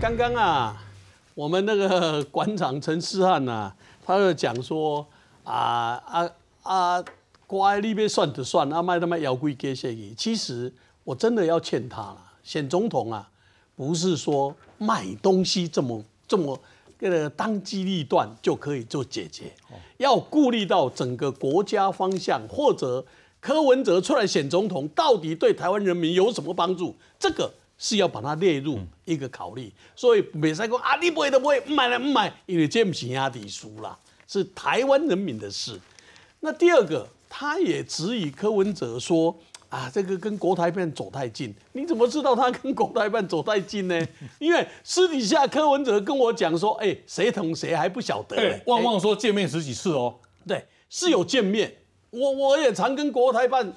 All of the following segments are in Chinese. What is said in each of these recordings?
刚刚啊，我们那个馆长陈思汉呐，他就讲说啊啊啊，瓜你别算的算啊卖的卖，摇归给谁？其实我真的要欠他了。选总统啊，不是说卖东西这么这么这个当机立断就可以做解决，要顾虑到整个国家方向，或者柯文哲出来选总统，到底对台湾人民有什么帮助？这个。是要把它列入一个考虑，所以美赛公啊，你不会的不会不买了不买，因为这不起他的输啦，是台湾人民的事。那第二个，他也质以柯文哲说啊，这个跟国台办走太近，你怎么知道他跟国台办走太近呢？因为私底下柯文哲跟我讲说，哎，谁同谁还不晓得。对，旺旺说见面十几次哦。对，是有见面，我我也常跟国台办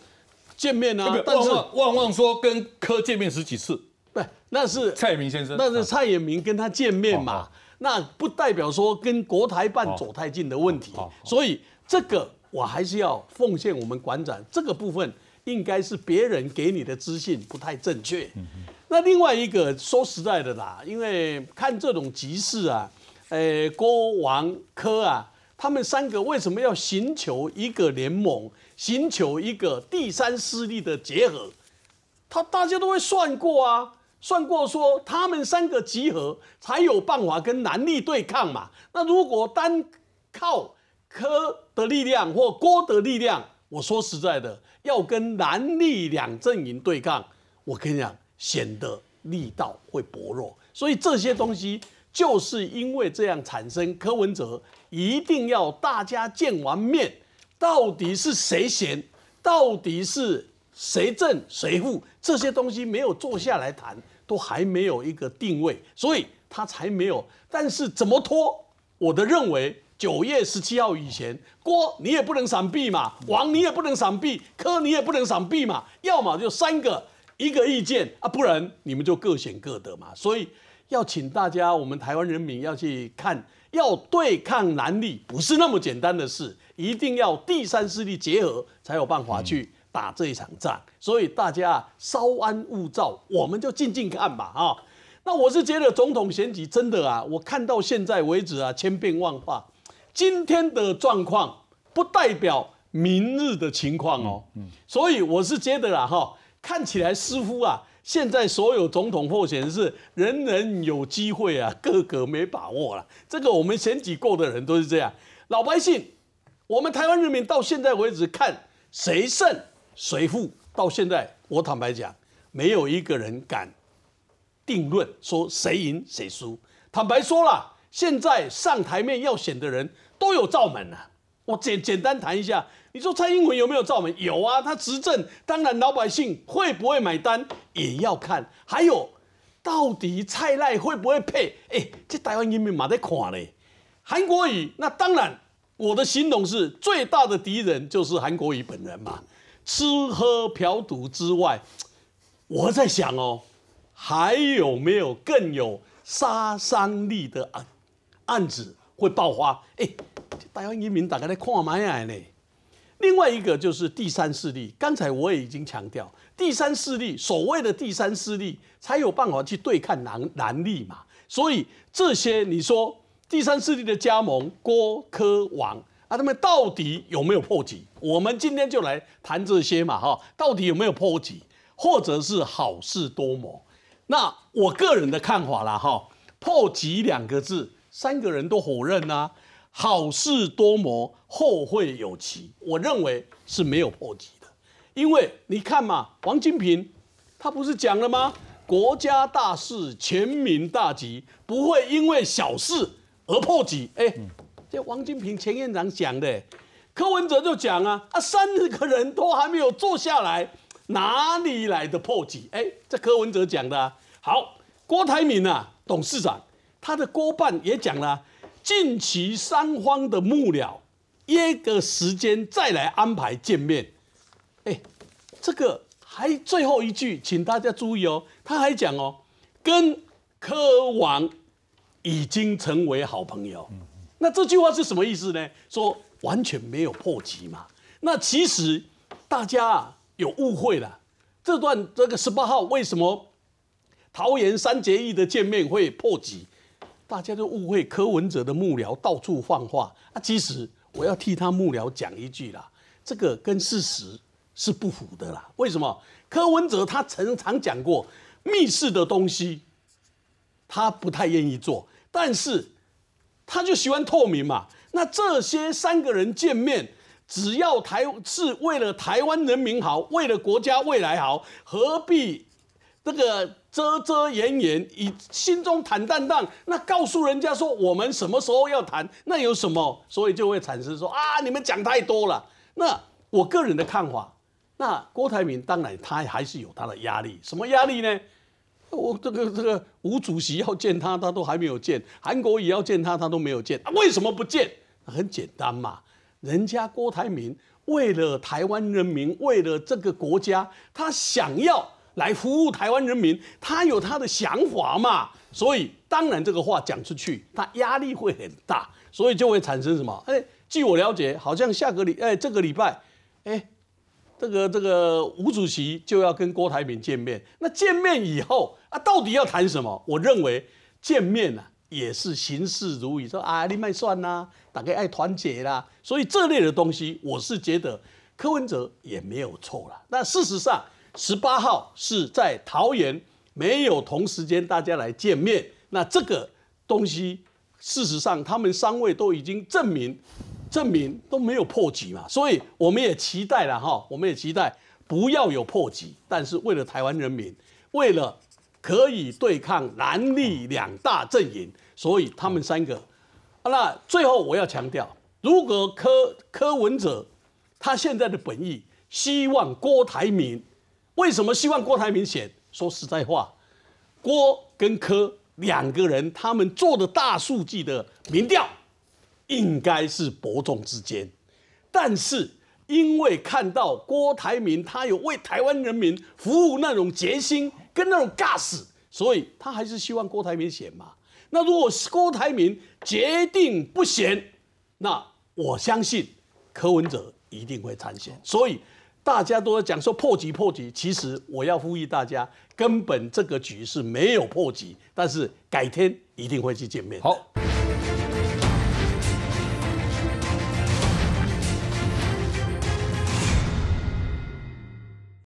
见面啊，但是旺旺说跟柯见面十几次。不，那是蔡明先生。那是蔡明跟他见面嘛？那不代表说跟国台办走太近的问题。所以这个我还是要奉献我们馆长，这个部分应该是别人给你的资讯不太正确。那另外一个说实在的啦，因为看这种集市啊，呃，郭王科啊，他们三个为什么要寻求一个联盟，寻求一个第三势力的结合？他大家都会算过啊。算过说，他们三个集合才有办法跟南力对抗嘛？那如果单靠柯的力量或郭的力量，我说实在的，要跟南力两阵营对抗，我跟你讲，显得力道会薄弱。所以这些东西就是因为这样产生。柯文哲一定要大家见完面，到底是谁贤，到底是谁正谁负，这些东西没有坐下来谈。都还没有一个定位，所以他才没有。但是怎么拖？我的认为，九月十七号以前，郭你也不能闪避嘛，王你也不能闪避，柯你也不能闪避嘛。要么就三个一个意见啊，不然你们就各显各得嘛。所以要请大家，我们台湾人民要去看，要对抗南力不是那么简单的事，一定要第三势力结合才有办法去。打这一场仗，所以大家稍安勿躁，我们就静静看吧啊。那我是觉得总统选举真的啊，我看到现在为止啊，千变万化，今天的状况不代表明日的情况哦。嗯，所以我是觉得啦哈，看起来似乎啊，现在所有总统候选人人人有机会啊，个个没把握了。这个我们选举过的人都是这样，老百姓，我们台湾人民到现在为止看谁胜。谁负？到现在，我坦白讲，没有一个人敢定论说谁赢谁输。坦白说了，现在上台面要选的人都有罩门呐。我简简单谈一下，你说蔡英文有没有罩门？有啊，他执政当然老百姓会不会买单也要看，还有到底蔡赖会不会配？哎，这台湾人民马在看呢。韩国瑜那当然，我的形容是最大的敌人就是韩国瑜本人嘛。吃喝嫖赌之外，我在想哦，还有没有更有杀伤力的案案子会爆发？哎，台湾人民大概在狂买呢。另外一个就是第三势力，刚才我也已经强调，第三势力所谓的第三势力，才有办法去对抗南南力嘛。所以这些你说第三势力的加盟，郭科王。他们到底有没有破局？我们今天就来谈这些嘛，哈，到底有没有破局，或者是好事多磨？那我个人的看法啦，哈，破局两个字，三个人都否认啊。好事多磨，后会有期。我认为是没有破局的，因为你看嘛，王金平他不是讲了吗？国家大事，全民大吉，不会因为小事而破局，哎。这王金平前院长讲的，柯文哲就讲啊，啊三十个人都还没有坐下来，哪里来的破局？哎，这柯文哲讲的好。郭台铭啊，董事长，他的郭办也讲了，近期三方的幕僚约个时间再来安排见面。哎，这个还最后一句，请大家注意哦，他还讲哦，跟柯王已经成为好朋友。那这句话是什么意思呢？说完全没有破局嘛？那其实大家有误会了。这段这个十八号为什么桃园三结义的见面会破局？大家都误会柯文哲的幕僚到处放话啊。其实我要替他幕僚讲一句啦，这个跟事实是不符的啦。为什么？柯文哲他曾常讲过，密室的东西他不太愿意做，但是。他就喜欢透明嘛。那这些三个人见面，只要台是为了台湾人民好，为了国家未来好，何必这个遮遮掩掩，以心中坦荡荡？那告诉人家说我们什么时候要谈，那有什么？所以就会产生说啊，你们讲太多了。那我个人的看法，那郭台铭当然他还是有他的压力，什么压力呢？我这个这个，吴主席要见他，他都还没有见；韩国也要见他，他都没有见。为什么不见？很简单嘛，人家郭台铭为了台湾人民，为了这个国家，他想要来服务台湾人民，他有他的想法嘛。所以当然这个话讲出去，他压力会很大，所以就会产生什么？哎，据我了解，好像下个礼，哎，这个礼拜，哎。这个这个，吴主席就要跟郭台铭见面，那见面以后啊，到底要谈什么？我认为见面呢也是形式主义，说啊，你卖蒜啦，大家爱团结啦，所以这类的东西，我是觉得柯文哲也没有错了。那事实上，十八号是在桃园，没有同时间大家来见面，那这个东西，事实上他们三位都已经证明。证明都没有破局嘛，所以我们也期待了哈，我们也期待不要有破局。但是为了台湾人民，为了可以对抗蓝绿两大阵营，所以他们三个。那最后我要强调，如果柯柯文哲他现在的本意希望郭台铭，为什么希望郭台铭选？说实在话，郭跟柯两个人他们做的大数据的民调。应该是伯仲之间，但是因为看到郭台铭他有为台湾人民服务那种决心跟那种 gas，所以他还是希望郭台铭选嘛。那如果郭台铭决定不选，那我相信柯文哲一定会参选。所以大家都在讲说破局破局，其实我要呼吁大家，根本这个局是没有破局，但是改天一定会去见面。好。